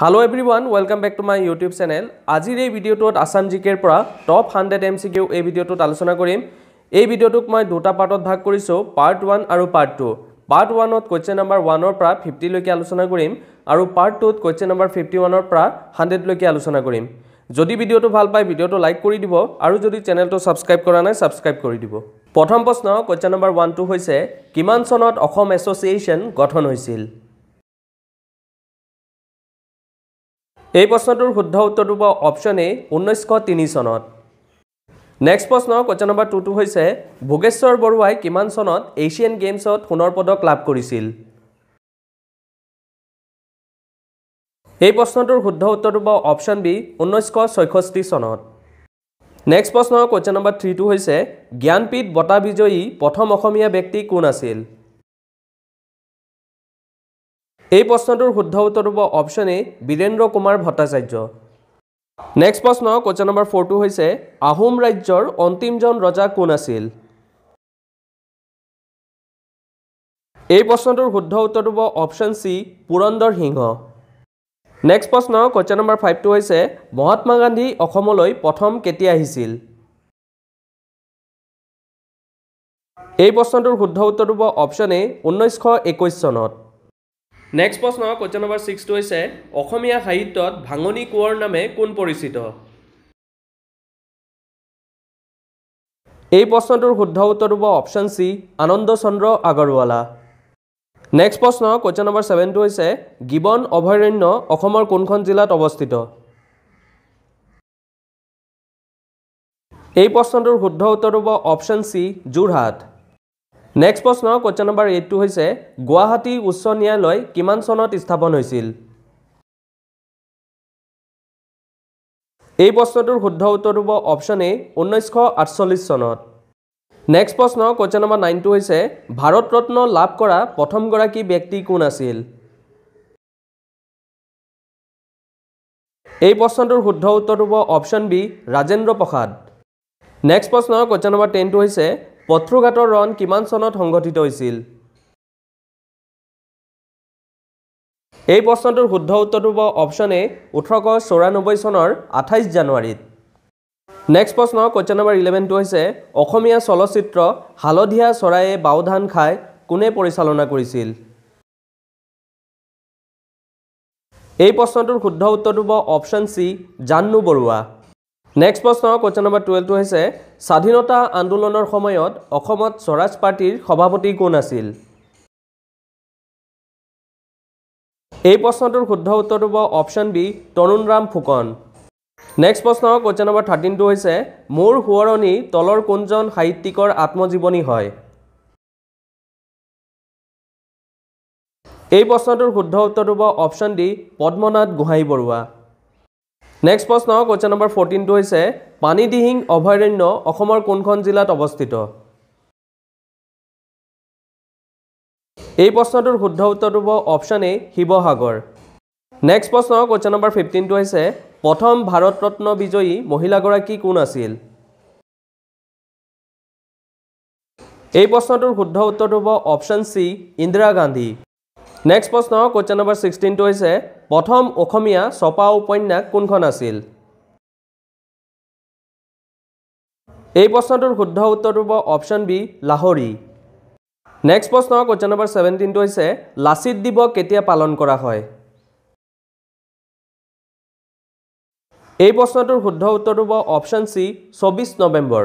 hello' everyone welcome back to my YouTube channel আজিৰ এই ভিডিঅ'টোত আছাম জি কেৰ পৰা top hundred M C Q এই ভিডিঅ'টোত আলোচনা কৰিম এই ভিডিঅ'টোক মই দুটা পাৰ্টত ভাগ কৰিছোঁ পাৰ্ট ওৱান আৰু পাৰ্ট টু পাৰ্ট ওৱানত কুৱেশ্যন নম্বৰ ওৱানৰ পৰা ফিফটিলৈকে আলোচনা কৰিম আৰু পাৰ্ট টুত কুৱেশ্যন নম্বৰ ফিফটি ওৱানৰ পৰা হাণ্ড্ৰেডলৈকে আলোচনা কৰিম যদি ভিডিঅ'টো ভাল পায় ভিডিঅ'টো লাইক কৰি দিব আৰু যদি চেনেলটো ছাবস্ক্ৰাইব কৰা নাই ছাবস্ক্ৰাইব কৰি দিব প্ৰথম প্ৰশ্ন কুৱেশ্যন নম্বৰ ওৱানটো হৈছে কিমান চনত অসম এছ'চিয়েশ্যন গঠন হৈছিল এই প্ৰশ্নটোৰ শুদ্ধ উত্তৰটো বাৰু অপশ্যন এ ঊনৈছশ তিনি চনত নেক্সট প্ৰশ্ন কুৱেশ্যন নম্বৰ টুটো হৈছে ভোগেশ্বৰ বৰুৱাই কিমান চনত এছিয়ান গেমছত সোণৰ পদক লাভ কৰিছিল এই প্ৰশ্নটোৰ শুদ্ধ উত্তৰটো বাৰু অপশ্যন বি ঊনৈছশ ছয়ষষ্ঠি চনত নেক্সট প্ৰশ্নৰ কুৱেশ্যন নম্বৰ থ্ৰীটো হৈছে জ্ঞানপীঠ বঁটা বিজয়ী প্ৰথম অসমীয়া ব্যক্তি কোন আছিল এই প্ৰশ্নটোৰ শুদ্ধ উত্তৰ হ'ব option A Birendra Kumar Bhattacharya next প্ৰশ্ন কোৱেশ্যন নম্বৰ ফ'ৰটো হৈছে আহোম ৰাজ্যৰ অন্তিমজন ৰজা কোন আছিল এই প্ৰশ্নটোৰ শুদ্ধ উত্তৰ হ'ব option C Purandar Singha next প্ৰশ্ন কোৱেশ্যন নম্বৰ ফাইভটো হৈছে মহাত্মা গান্ধী অসমলৈ প্ৰথম কেতিয়া আহিছিল এই প্ৰশ্নটোৰ শুদ্ধ উত্তৰ হ'ব অপশ্যন এ ঊনৈছশ একৈছ চনত নেক্সট প্ৰশ্ন কুৱেশ্যন নম্বৰ ছিক্সটো হৈছে অসমীয়া সাহিত্যত ভাঙনি কোঁৱৰ নামে কোন পৰিচিত এই প্ৰশ্নটোৰ শুদ্ধ উত্তৰ হ'ব option C Ananda Chandra Agarwala next প্ৰশ্ন কুৱেশ্যন নম্বৰ ছেভেনটো হৈছে গিবন অভয়াৰণ্য অসমৰ কোনখন জিলাত অৱস্থিত এই প্ৰশ্নটোৰ শুদ্ধ উত্তৰ হ'ব অপশ্যন চি যোৰহাট নেক্সট প্ৰশ্ন কুৱেশ্যন নম্বৰ এইটটো হৈছে গুৱাহাটী উচ্চ ন্যায়ালয় কিমান চনত স্থাপন হৈছিল এই প্ৰশ্নটোৰ শুদ্ধ উত্তৰ হ'ব অপশ্যন এ ঊনৈছশ আঠচল্লিছ চনত নেক্সট প্ৰশ্ন কুৱেশ্যন নম্বৰ নাইনটো হৈছে ভাৰত ৰত্ন লাভ কৰা প্ৰথমগৰাকী ব্যক্তি কোন আছিল এই প্ৰশ্নটোৰ শুদ্ধ উত্তৰ হ'ব option B Rajendra Prasad next প্ৰশ্ন কুৱেশ্যন নম্বৰ টেনটো হৈছে পথ্ৰুঘাটৰ ৰণ কিমান চনত সংঘটিত হৈছিল এই প্ৰশ্নটোৰ শুদ্ধ উত্তৰটো হ'ব অপশ্যন এ ওঠৰশ চৌৰান্নব্বৈ চনৰ আঠাইছ জানুৱাৰীত নেক্সট প্ৰশ্ন কুৱেশ্যন নম্বৰ ইলেভেনটো হৈছে অসমীয়া চলচ্চিত্ৰ হালধীয়া চৰায়ে বাওধান খাই কোনে পৰিচালনা কৰিছিল এই প্ৰশ্নটোৰ শুদ্ধ উত্তৰটো হ'ব option C Jannu Barua next প্ৰশ্ন কুৱেশ্যন নম্বৰ টুৱেলভটো হৈছে স্বাধীনতা আন্দোলনৰ সময়ত অসমত স্বৰাজ পাৰ্টীৰ সভাপতি কোন আছিল এই প্ৰশ্নটোৰ শুদ্ধ উত্তৰটো হ'ব option B Tarunram Phukan next প্ৰশ্ন কুৱেশ্যন নম্বৰ থাৰ্টিনটো হৈছে মোৰ সোঁৱৰণি তলৰ কোনজন সাহিত্যিকৰ আত্মজীৱনী হয় এই প্ৰশ্নটোৰ শুদ্ধ উত্তৰটো হ'ব option D Padmanath Gohain Barua next প্ৰশ্ন কুৱেশ্যন নম্বৰ ফৰ্টিনটো হৈছে পানীদিহিং অভয়াৰণ্য অসমৰ কোনখন জিলাত অৱস্থিত এই প্ৰশ্নটোৰ শুদ্ধ উত্তৰটো হ'ব অপশ্যন এ শিৱসাগৰ নেক্সট প্ৰশ্ন কুৱেশ্যন নম্বৰ ফিফটিনটো হৈছে প্ৰথম ভাৰতৰত্ন বিজয়ী মহিলাগৰাকী কোন আছিল এই প্ৰশ্নটোৰ শুদ্ধ উত্তৰটো হ'ব option C Indira Gandhi next প্ৰশ্ন কুৱেশ্যন নম্বৰ ছিক্সটিনটো হৈছে প্ৰথম অসমীয়া ছপা উপন্যাস কোনখন আছিল এই প্ৰশ্নটোৰ শুদ্ধ উত্তৰটো হ'ব অপশ্যন বি লাহৰী নেক্সট প্ৰশ্ন কুৱেশ্যন নম্বৰ ছেভেণ্টিনটো হৈছে লাচিত দিৱস কেতিয়া পালন কৰা হয় এই প্ৰশ্নটোৰ শুদ্ধ উত্তৰটো হ'ব অপশ্যন চি চৌবিছ নৱেম্বৰ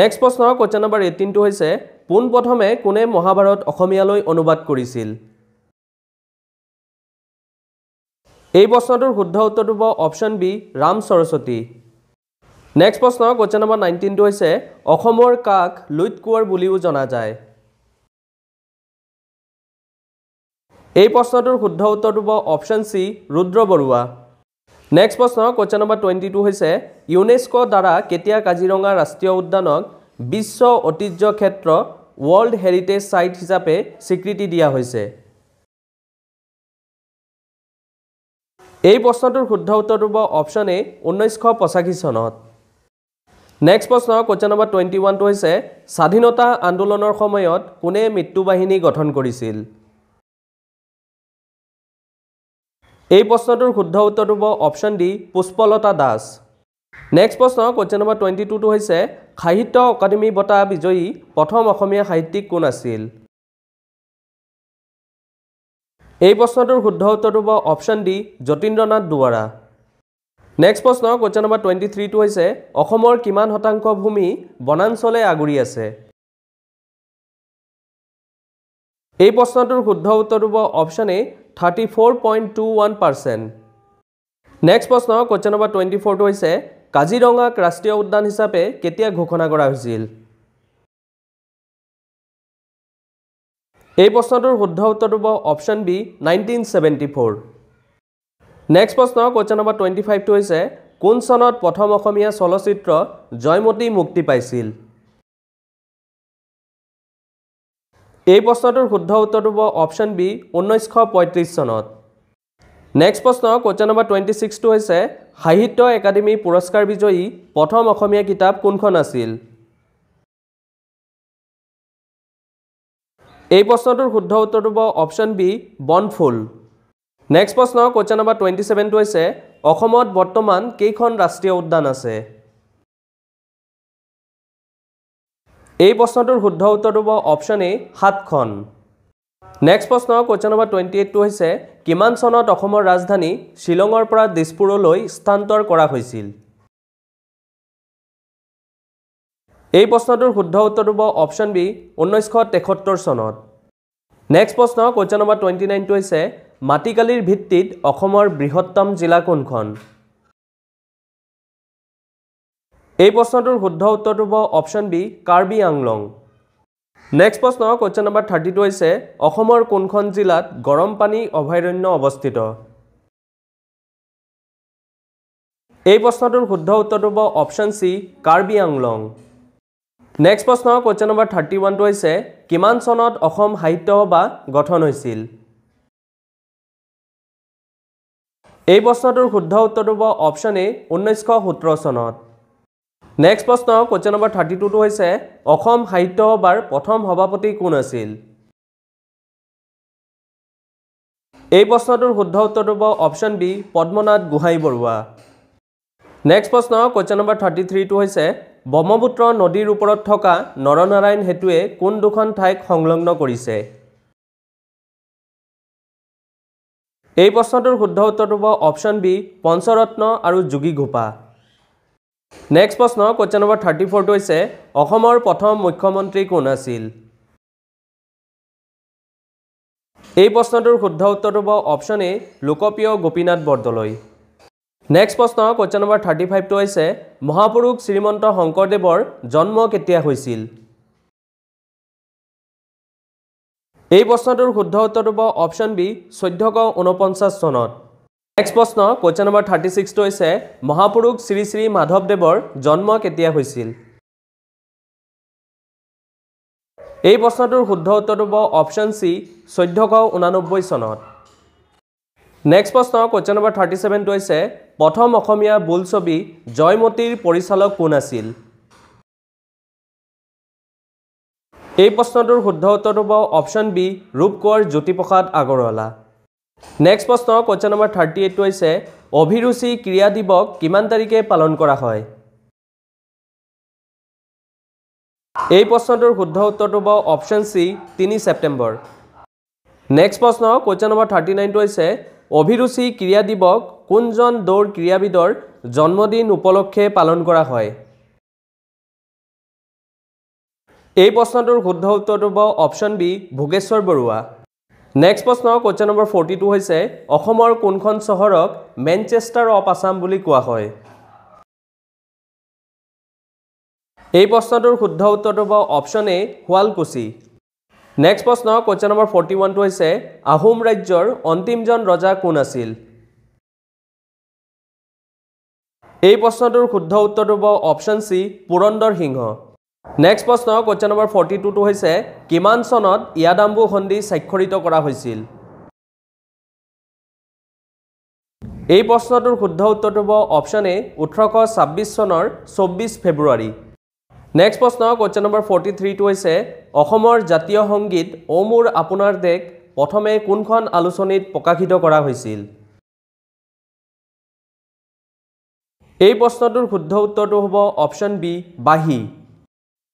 নেক্সট প্ৰশ্ন কুৱেশ্যন নম্বৰ এইটিনটো হৈছে পোনপ্ৰথমে কোনে মহাভাৰত অসমীয়ালৈ অনুবাদ কৰিছিল এই প্ৰশ্নটোৰ শুদ্ধ উত্তৰটো হ'ব option B Ram Saraswati next প্ৰশ্ন কুৱেশ্যন নম্বৰ নাইনটিনটো হৈছে অসমৰ কাক লুইট কোঁৱৰ বুলিও জনা যায় এই প্ৰশ্নটোৰ শুদ্ধ উত্তৰটো হ'ব option C Rudra Barua next প্ৰশ্ন কুৱেশ্যন নম্বৰ টুৱেণ্টি টু হৈছে ইউনেস্ক দ্বাৰা কেতিয়া কাজিৰঙা ৰাষ্ট্ৰীয় উদ্যানক বিশ্ব ঐতিহ্য ক্ষেত্ৰ ৱৰ্ল্ড হেৰিটেজ ছাইট হিচাপে স্বীকৃতি দিয়া হৈছে এই প্ৰশ্নটোৰ শুদ্ধ উত্তৰটো হ'ব অপশ্যন এ ঊনৈছশ পঁচাশী চনত নেক্সট প্ৰশ্ন কুৱেশ্যন নম্বৰ টুৱেণ্টি ওৱানটো হৈছে স্বাধীনতা আন্দোলনৰ সময়ত কোনে মৃত্যু বাহিনী গঠন কৰিছিল এই প্ৰশ্নটোৰ শুদ্ধ উত্তৰটো হ'ব option D Pushpalata Das next প্ৰশ্ন কুৱেশ্যন নম্বৰ টুৱেণ্টি টুটো হৈছে সাহিত্য অকাডেমী বঁটা বিজয়ী প্ৰথম অসমীয়া সাহিত্যিক কোন আছিল এই প্ৰশ্নটোৰ শুদ্ধ উত্তৰটো হ'ব option D Jatindranath Duwara next প্ৰশ্ন কুৱেশ্যন নম্বৰ টুৱেণ্টি থ্ৰীটো হৈছে অসমৰ কিমান শতাংশ ভূমি বনাঞ্চলে আগুৰি আছে এই প্ৰশ্নটোৰ শুদ্ধ উত্তৰটো হ'ব option A thirty four point two one percent next প্ৰশ্ন কুৱেশ্যন নম্বৰ টুৱেণ্টি ফ'ৰটো হৈছে কাজিৰঙাক ৰাষ্ট্ৰীয় উদ্যান হিচাপে কেতিয়া ঘোষণা কৰা হৈছিল এই প্ৰশ্নটোৰ শুদ্ধ উত্তৰটো হ'ব option B nineteen seventy four next প্ৰশ্ন কুৱেশ্যন নম্বৰ টুৱেণ্টি ফাইভটো হৈছে কোন চনত প্ৰথম অসমীয়া চলচ্চিত্ৰ জয়মতী মুক্তি পাইছিল এই প্ৰশ্নটোৰ শুদ্ধ উত্তৰটো হ'ব অপশ্যন বি ঊনৈছশ পঁয়ত্ৰিছ চনত নেক্সট প্ৰশ্ন কুৱেশ্যন নম্বৰ টুৱেণ্টি ছিক্সটো হৈছে সাহিত্য একাডেমী পুৰস্কাৰ বিজয়ী প্ৰথম অসমীয়া কিতাপ কোনখন আছিল এই প্ৰশ্নটোৰ শুদ্ধ উত্তৰটো হ'ব অপশ্যন বি বনফুল নেক্সট প্ৰশ্ন কুৱেশ্যন নম্বৰ টুৱেণ্টি ছেভেনটো হৈছে অসমত বৰ্তমান কেইখন ৰাষ্ট্ৰীয় উদ্যান আছে এই প্ৰশ্নটোৰ শুদ্ধ উত্তৰটো হ'ব অপশ্যন এ সাতখন নেক্সট প্ৰশ্ন কুৱেশ্যন নম্বৰ টুৱেণ্টি এইটটো হৈছে কিমান চনত অসমৰ ৰাজধানী শ্বিলঙৰ পৰা দিছপুৰলৈ স্থানান্তৰ কৰা হৈছিল এই প্ৰশ্নটোৰ শুদ্ধ উত্তৰ হ'ব অপশ্যন বি ঊনৈছশ তেসত্তৰ চনত নেক্সট প্ৰশ্ন কুৱেশ্যন নম্বৰ টুৱেণ্টি নাইনটো হৈছে মাটিকালিৰ ভিত্তিত অসমৰ বৃহত্তম জিলা কোনখন এই প্ৰশ্নটোৰ শুদ্ধ উত্তৰটো হ'ব option B Karbi Anglong next প্ৰশ্ন কুৱেশ্যন নম্বৰ থাৰ্টিটো হৈছে অসমৰ কোনখন জিলাত গৰম পানী অভয়াৰণ্য অৱস্থিত এই প্ৰশ্নটোৰ শুদ্ধ উত্তৰটো হ'ব option C Karbi Anglong next প্ৰশ্ন কুৱেশ্যন নম্বৰ থাৰ্টি ওৱানটো হৈছে কিমান চনত অসম সাহিত্য সভা গঠন হৈছিল এই প্ৰশ্নটোৰ শুদ্ধ উত্তৰটো হ'ব অপশ্যন এ ঊনৈছশ সোতৰ চনত নেক্সট প্ৰশ্ন কুৱেশ্যন নম্বৰ থাৰ্টি টুটো হৈছে অসম সাহিত্য সভাৰ প্ৰথম সভাপতি কোন আছিল এই প্ৰশ্নটোৰ শুদ্ধ উত্তৰটো হ'ব option B Padmanath Gohain Barua next প্ৰশ্ন কুৱেশ্যন নম্বৰ থাৰ্টি থ্ৰীটো হৈছে ব্ৰহ্মপুত্ৰ নদীৰ ওপৰত থকা নৰনাৰায়ণ সেতুৱে কোন দুখন ঠাইক সংলগ্ন কৰিছে এই প্ৰশ্নটোৰ শুদ্ধ উত্তৰটো হ'ব অপশ্যন বি পঞ্চৰত্ন আৰু যোগী গোপা নেক্সট প্ৰশ্ন কুৱেশ্যন নম্বৰ থাৰ্টি ফ'ৰটো হৈছে অসমৰ প্ৰথম মুখ্যমন্ত্ৰী কোন আছিল এই প্ৰশ্নটোৰ শুদ্ধ উত্তৰটো হ'ব option A Lokpriya Gopinath Bordoloi next প্ৰশ্ন কুৱেশ্যন নম্বৰ থাৰ্টি ফাইভটো হৈছে মহাপুৰুষ শ্ৰীমন্ত শংকৰদেৱৰ জন্ম কেতিয়া হৈছিল এই প্ৰশ্নটোৰ শুদ্ধ উত্তৰ হ'ব অপশ্যন বি চৈধ্যশ ঊনপঞ্চাছ চনত নেক্সট প্ৰশ্ন কুৱেশ্যন নম্বৰ থাৰ্টি ছিক্সটো হৈছে মহাপুৰুষ শ্ৰী শ্ৰী মাধৱদেৱৰ জন্ম কেতিয়া হৈছিল এই প্ৰশ্নটোৰ শুদ্ধ উত্তৰটো হ'ব অপশ্যন চি চৈধ্যশ ঊনানব্বৈ চনত নেক্সট প্ৰশ্ন কুৱেশ্যন নম্বৰ থাৰ্টি ছেভেনটো হৈছে প্ৰথম অসমীয়া বোলছবি জয়মতীৰ পৰিচালক কোন আছিল এই প্ৰশ্নটোৰ শুদ্ধ উত্তৰটো হ'ব option B Rupkonwar Jyotiprasad Agarwala next প্ৰশ্ন কুৱেশ্যন নম্বৰ থাৰ্টি এইটটো হৈছে অভিৰুচি ক্ৰীড়া দিৱস কিমান তাৰিখে পালন কৰা হয় এই প্ৰশ্নটোৰ শুদ্ধ উত্তৰটো হ'ব অপশ্যন চি তিনি ছেপ্টেম্বৰ নেক্সট প্ৰশ্ন কুৱেশ্যন নম্বৰ থাৰ্টি নাইনটো হৈছে অভিৰুচি ক্ৰীড়া দিৱস কোনজন দৌৰ ক্ৰীড়াবিদৰ জন্মদিন উপলক্ষে পালন কৰা হয় এই প্ৰশ্নটোৰ শুদ্ধ উত্তৰটো হ'ব option B Bhogeswar Barua next প্ৰশ্ন কুৱেশ্যন নম্বৰ ফৰ্টি টু হৈছে অসমৰ কোনখন চহৰক মেনচেষ্টাৰ অফ আছাম বুলি কোৱা হয় এই প্ৰশ্নটোৰ শুদ্ধ উত্তৰটো হ'ব অপশ্যন এ শুৱালকুছি নেক্সট প্রশ্ন কোশ্চন নম্বর ফর্টি ওয়ান হয়েছে আহোম রাজ্যর অন্তিমজন রজা কোন আছিল এই প্রশ্নটোর শুদ্ধ উত্তর হব option C Purandar Singha next প্রশ্ন কোশ্চন নম্বর ফর্টি টু হয়েছে কিমান চনত ইয়াদাম্বু সন্ধি স্বাক্ষরিত করা হয়েছিল এই প্রশ্নটোর শুদ্ধ উত্তর হব অপশন এ ওঠরশ ছাব্বিশ চনের চৌব্বিশ ফেব্রুয়ারী নেক্সট প্ৰশ্ন কুৱেশ্যন নম্বৰ ফৰ্টি থ্ৰীটো হৈছে অসমৰ জাতীয় সংগীত অ মোৰ আপোনাৰ দেশ প্ৰথমে কোনখন আলোচনীত প্ৰকাশিত কৰা হৈছিল এই প্ৰশ্নটোৰ শুদ্ধ উত্তৰটো হ'ব অপশ্যন বি বাহী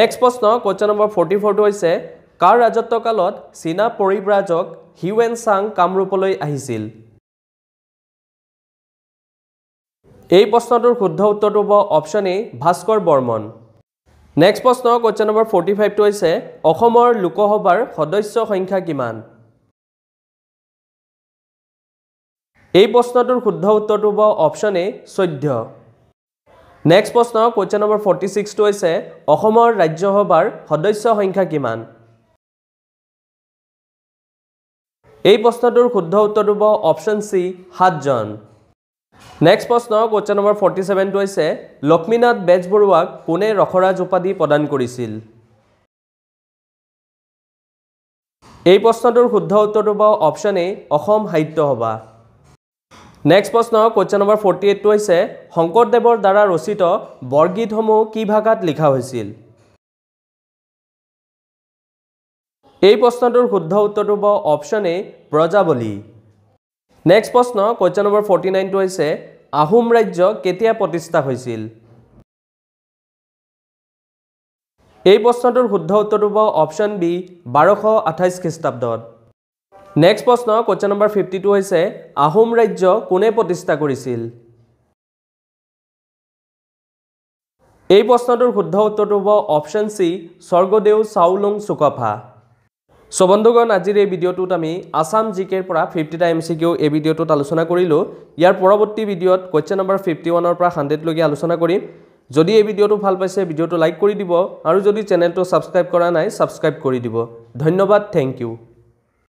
নেক্সট প্ৰশ্ন কুৱেশ্যন নম্বৰ ফৰ্টি ফ'ৰটো হৈছে কাৰ ৰাজত্বকালত চীনা পৰিব্ৰাজক হিউৱেন চাং কামৰূপলৈ আহিছিল এই প্ৰশ্নটোৰ শুদ্ধ উত্তৰটো হ'ব option A Bhaskar Barman next প্ৰশ্ন কুৱেশ্যন নম্বৰ ফৰ্টি ফাইভটো হৈছে অসমৰ লোকসভাৰ সদস্য সংখ্যা কিমান এই প্ৰশ্নটোৰ শুদ্ধ উত্তৰটো হ'ব অপশ্যন এ চৈধ্য নেক্সট প্ৰশ্ন কুৱেশ্যন নম্বৰ ফৰ্টি ছিক্সটো হৈছে অসমৰ ৰাজ্যসভাৰ সদস্য সংখ্যা কিমান এই প্ৰশ্নটোৰ শুদ্ধ উত্তৰটো হ'ব অপশ্যন চি সাতজন নেক্সট প্ৰশ্ন কুৱেশ্যন নম্বৰ ফৰ্টি ছেভেনটো হৈছে লক্ষ্মীনাথ বেজবৰুৱাক কোনে ৰখৰাজ উপাধি প্ৰদান কৰিছিল এই প্ৰশ্নটোৰ শুদ্ধ উত্তৰটো বাৰু অপশ্যন এ অসম সাহিত্য সভা নেক্সট প্ৰশ্ন কুৱেশ্যন নম্বৰ ফৰ্টি এইটটো হৈছে শংকৰদেৱৰ দ্বাৰা ৰচিত বৰগীতসমূহ কি ভাষাত লিখা হৈছিল এই প্ৰশ্নটোৰ শুদ্ধ উত্তৰটো বাৰু অপশ্যন এ প্ৰজাৱলী নেক্সট প্ৰশ্ন কুৱেশ্যন নম্বৰ ফৰ্টি নাইনটো হৈছে আহোম ৰাজ্য কেতিয়া প্ৰতিষ্ঠা হৈছিল এই প্ৰশ্নটোৰ শুদ্ধ উত্তৰটো হ'ব অপশ্যন বি বাৰশ আঠাইছ খ্ৰীষ্টাব্দত নেক্সট প্ৰশ্ন কুৱেশ্যন নম্বৰ ফিফটি টু হৈছে আহোম ৰাজ্য কোনে প্ৰতিষ্ঠা কৰিছিল এই প্ৰশ্নটোৰ শুদ্ধ উত্তৰটো হ'ব option C Swargadeo Chaolung Sukapha so বন্ধুগণ আজির এই ভিডিওট আমি আসাম জিকের পর ফিফটিটা এম সি কিউ এই ভিডিওট আলোচনা করল ইয়ার পরবর্তী ভিডিওত কোশ্চেন নম্বর ফিফটি ওয়ানের হান্ড্রেডলি আলোচনা করি যদি এই ভিডিওট ভাল পাইছে ভিডিওট লাইক করে দিব আর যদি চ্যানেলটা সাবস্ক্রাইব করা নাই সাবস্ক্রাইব করে দিব ধন্যবাদ থ্যাংক ইউ